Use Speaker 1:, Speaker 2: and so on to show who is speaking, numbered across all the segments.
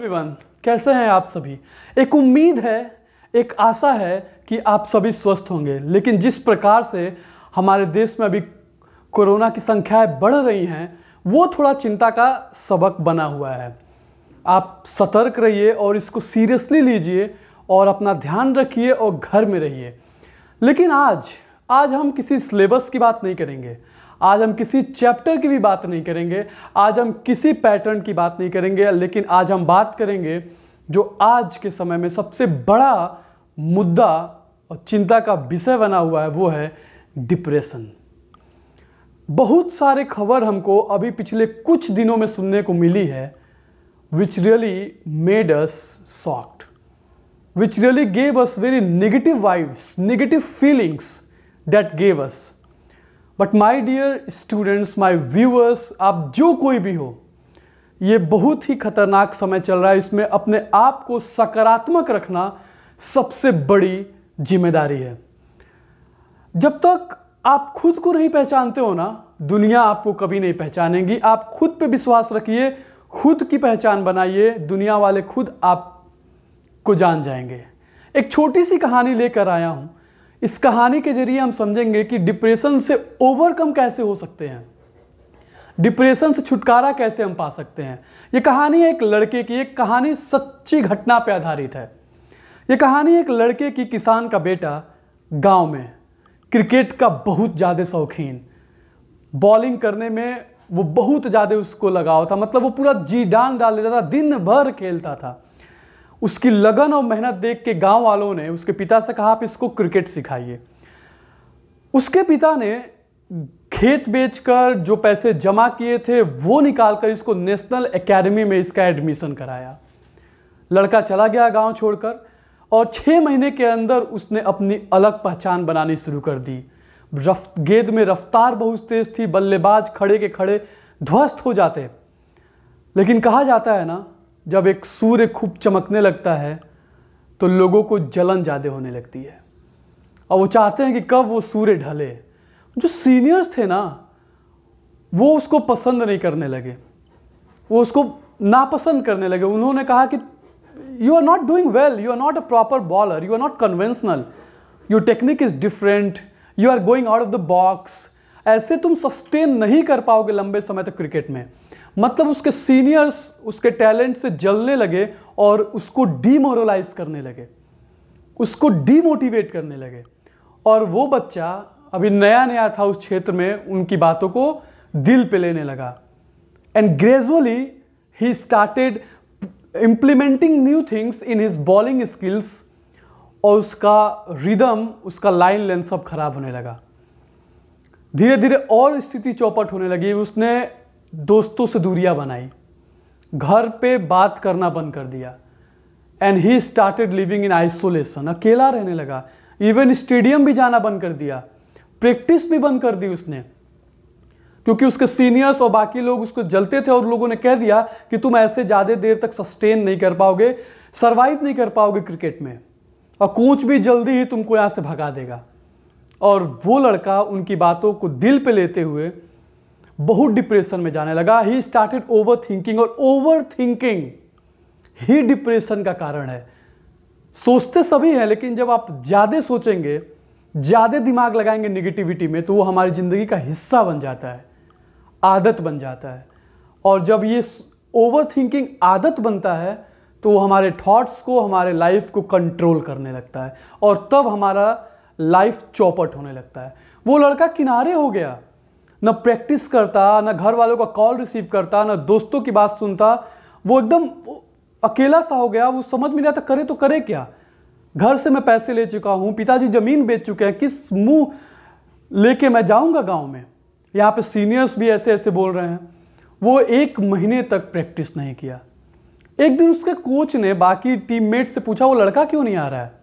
Speaker 1: Everyone कैसे हैं आप सभी एक उम्मीद है एक आशा है कि आप सभी स्वस्थ होंगे लेकिन जिस प्रकार से हमारे देश में अभी कोरोना की संख्याएं बढ़ रही हैं वो थोड़ा चिंता का सबक बना हुआ है आप सतर्क रहिए और इसको सीरियसली लीजिए और अपना ध्यान रखिए और घर में रहिए लेकिन आज आज हम किसी सिलेबस की बात नहीं करेंगे आज हम किसी चैप्टर की भी बात नहीं करेंगे आज हम किसी पैटर्न की बात नहीं करेंगे लेकिन आज हम बात करेंगे जो आज के समय में सबसे बड़ा मुद्दा और चिंता का विषय बना हुआ है वो है डिप्रेशन बहुत सारे खबर हमको अभी पिछले कुछ दिनों में सुनने को मिली है which really made us soft which really gave us very negative vibes negative feelings that gave us but my dear students my viewers आप जो कोई भी हो ये बहुत ही खतरनाक समय चल रहा है इसमें अपने आप को सकारात्मक रखना सबसे बड़ी जिम्मेदारी है जब तक आप खुद को नहीं पहचानते हो ना दुनिया आपको कभी नहीं पहचानेगी आप खुद पे विश्वास रखिए खुद की पहचान बनाइए दुनिया वाले खुद आप को जान जाएंगे एक छोटी सी कहानी लेकर आया हूँ इस कहानी के जरिए हम समझेंगे कि डिप्रेशन से ओवरकम कैसे हो सकते हैं डिप्रेशन से छुटकारा कैसे हम पा सकते हैं ये कहानी एक लड़के की एक कहानी सच्ची घटना पर आधारित है ये कहानी एक लड़के की किसान का बेटा गांव में क्रिकेट का बहुत ज़्यादा शौकीन बॉलिंग करने में वो बहुत ज़्यादा उसको लगाव था मतलब वो पूरा जी डान डाल देता था दिन भर खेलता था उसकी लगन और मेहनत देख के गांव वालों ने उसके पिता से कहा आप इसको क्रिकेट सिखाइए उसके पिता ने खेत बेचकर जो पैसे जमा किए थे वो निकालकर इसको नेशनल एकेडमी में इसका एडमिशन कराया लड़का चला गया गांव छोड़कर और छः महीने के अंदर उसने अपनी अलग पहचान बनानी शुरू कर दी रफ्त गेंद में रफ्तार बहुत तेज थी बल्लेबाज खड़े के खड़े ध्वस्त हो जाते लेकिन कहा जाता है ना जब एक सूर्य खूब चमकने लगता है तो लोगों को जलन ज़्यादा होने लगती है और वो चाहते हैं कि कब वो सूर्य ढले जो सीनियर्स थे ना वो उसको पसंद नहीं करने लगे वो उसको नापसंद करने लगे उन्होंने कहा कि you are not doing well you are not a proper bowler you are not conventional your technique is different you are going out of the box ऐसे तुम सस्टेन नहीं कर पाओगे लंबे समय तक क्रिकेट में मतलब उसके सीनियर्स उसके टैलेंट से जलने लगे और उसको डीमोरलाइज करने लगे उसको डीमोटिवेट करने लगे और वो बच्चा अभी नया नया था उस क्षेत्र में उनकी बातों को दिल पे लेने लगा and gradually he started implementing new things in his bowling skills और उसका रिदम उसका लाइन लेंथ सब खराब होने लगा धीरे धीरे और स्थिति चौपट होने लगी उसने दोस्तों से दूरिया बनाई घर पे बात करना बंद कर दिया and he started living in isolation अकेला रहने लगा इवन स्टेडियम भी जाना बंद कर दिया प्रैक्टिस भी बंद कर दी उसने क्योंकि उसके सीनियर्स और बाकी लोग उसको जलते थे और लोगों ने कह दिया कि तुम ऐसे ज़्यादा देर तक सस्टेन नहीं कर पाओगे सर्वाइव नहीं कर पाओगे क्रिकेट में और कोच भी जल्दी ही तुमको यहाँ से भगा देगा और वो लड़का उनकी बातों को दिल पे लेते हुए बहुत डिप्रेशन में जाने लगा ही स्टार्टेड ओवर थिंकिंग और ओवर थिंकिंग ही डिप्रेशन का कारण है सोचते सभी हैं लेकिन जब आप ज़्यादा सोचेंगे ज़्यादा दिमाग लगाएंगे निगेटिविटी में तो वो हमारी ज़िंदगी का हिस्सा बन जाता है आदत बन जाता है और जब ये ओवर थिंकिंग आदत बनता है तो वो हमारे थॉट्स को हमारे लाइफ को कंट्रोल करने लगता है और तब हमारा लाइफ चौपट होने लगता है वो लड़का किनारे हो गया न प्रैक्टिस करता न घर वालों का कॉल रिसीव करता न दोस्तों की बात सुनता वो एकदम अकेला सा हो गया वो समझ में नहीं आता करे तो करे क्या घर से मैं पैसे ले चुका हूँ पिताजी ज़मीन बेच चुके हैं किस मुंह लेके मैं जाऊँगा गाँव में यहाँ पे सीनियर्स भी ऐसे ऐसे बोल रहे हैं वो एक महीने तक प्रैक्टिस नहीं किया एक दिन उसके कोच ने बाकी टीममेट से पूछा वो लड़का क्यों नहीं आ रहा है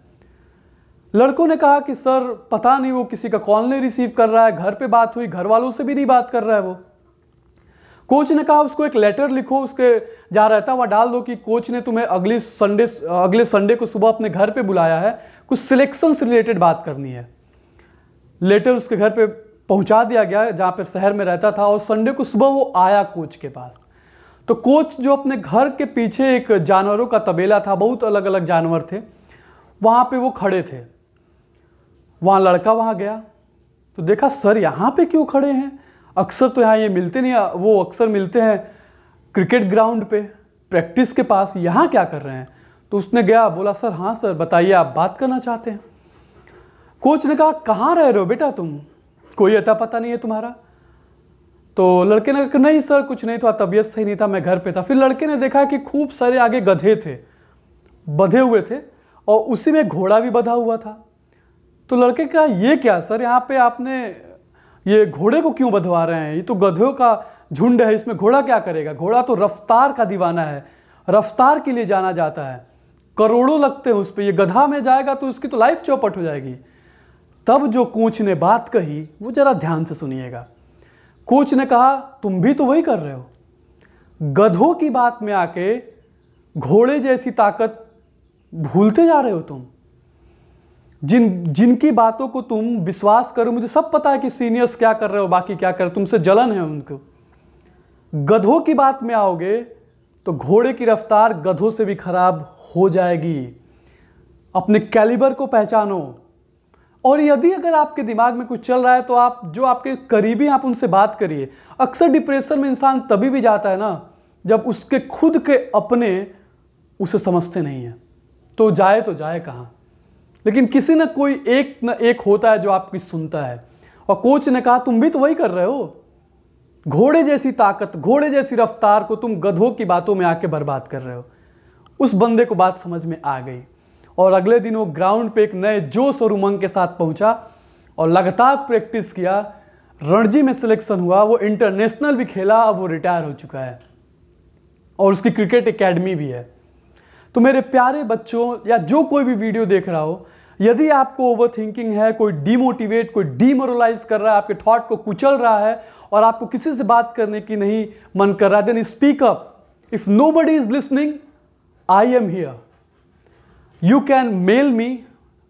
Speaker 1: लड़कों ने कहा कि सर पता नहीं वो किसी का कॉल नहीं रिसीव कर रहा है घर पे बात हुई घर वालों से भी नहीं बात कर रहा है वो कोच ने कहा उसको एक लेटर लिखो उसके जा रहता हुआ डाल दो कि कोच ने तुम्हें अगले संडे अगले संडे को सुबह अपने घर पे बुलाया है कुछ सिलेक्शन से रिलेटेड बात करनी है लेटर उसके घर पे पहुंचा दिया गया जहाँ पर शहर में रहता था और संडे को सुबह वो आया कोच के पास तो कोच जो अपने घर के पीछे एक जानवरों का तबेला था बहुत अलग अलग जानवर थे वहाँ पे वो खड़े थे वहाँ लड़का वहाँ गया तो देखा सर यहाँ पे क्यों खड़े हैं अक्सर तो यहाँ ये मिलते नहीं वो अक्सर मिलते हैं क्रिकेट ग्राउंड पे प्रैक्टिस के पास यहाँ क्या कर रहे हैं तो उसने गया बोला सर हाँ सर बताइए आप बात करना चाहते हैं कोच ने कहा कहाँ रह रहे हो बेटा तुम कोई अता पता नहीं है तुम्हारा तो लड़के ने कहा नहीं सर कुछ नहीं था तबीयत सही नहीं था मैं घर पे था फिर लड़के ने देखा कि खूब सारे आगे गधे थे बधे हुए थे और उसी में घोड़ा भी बधा हुआ था तो लड़के का ये क्या सर यहाँ पे आपने ये घोड़े को क्यों बधवा रहे हैं ये तो गधों का झुंड है इसमें घोड़ा क्या करेगा घोड़ा तो रफ्तार का दीवाना है रफ्तार के लिए जाना जाता है करोड़ों लगते हैं उस पर यह गधा में जाएगा तो उसकी तो लाइफ चौपट हो जाएगी तब जो कोच ने बात कही वो ज़रा ध्यान से सुनिएगा कोच ने कहा तुम भी तो वही कर रहे हो गधों की बात में आके घोड़े जैसी ताकत भूलते जा रहे हो तुम जिन जिनकी बातों को तुम विश्वास करो मुझे सब पता है कि सीनियर्स क्या कर रहे हो बाकी क्या कर रहे हो तुमसे जलन है उनको गधों की बात में आओगे तो घोड़े की रफ्तार गधों से भी खराब हो जाएगी अपने कैलिबर को पहचानो और यदि अगर आपके दिमाग में कुछ चल रहा है तो आप जो आपके करीबी आप उनसे बात करिए अक्सर डिप्रेशन में इंसान तभी भी जाता है ना जब उसके खुद के अपने उसे समझते नहीं हैं तो जाए तो जाए कहाँ लेकिन किसी ना कोई एक न एक होता है जो आपकी सुनता है और कोच ने कहा तुम भी तो वही कर रहे हो घोड़े जैसी ताकत घोड़े जैसी रफ्तार को तुम गधों की बातों में आके बर्बाद कर रहे हो उस बंदे को बात समझ में आ गई और अगले दिन वो ग्राउंड पे एक नए जोश और उमंग के साथ पहुंचा और लगातार प्रैक्टिस किया रणजी में सिलेक्शन हुआ वो इंटरनेशनल भी खेला अब वो रिटायर हो चुका है और उसकी क्रिकेट एकेडमी भी है तो मेरे प्यारे बच्चों या जो कोई भी वीडियो देख रहा हो यदि आपको ओवर थिंकिंग है कोई डीमोटिवेट कोई डीमोरलाइज कर रहा है आपके थॉट को कुचल रहा है और आपको किसी से बात करने की नहीं मन कर रहा है then speak up if nobody is listening I am here you can mail me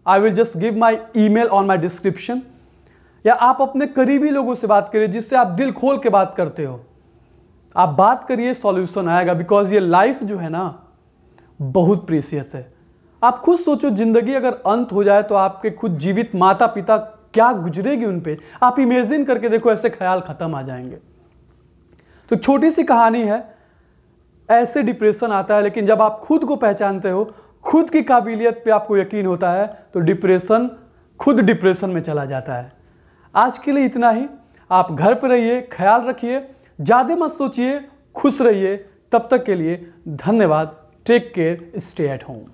Speaker 1: I will just give my email on my description या आप अपने करीबी लोगों से बात करिए जिससे आप दिल खोल के बात करते हो आप बात करिए सॉल्यूशन आएगा बिकॉज ये लाइफ जो है ना बहुत प्रीसियस है आप खुद सोचो जिंदगी अगर अंत हो जाए तो आपके खुद जीवित माता पिता क्या गुजरेगी उन पर आप इमेजिन करके देखो ऐसे ख्याल ख़त्म आ जाएंगे तो छोटी सी कहानी है ऐसे डिप्रेशन आता है लेकिन जब आप खुद को पहचानते हो खुद की काबिलियत पे आपको यकीन होता है तो डिप्रेशन खुद डिप्रेशन में चला जाता है आज के लिए इतना ही आप घर पर रहिए ख्याल रखिए ज़्यादा मत सोचिए खुश रहिए तब तक के लिए धन्यवाद Take care, stay at home.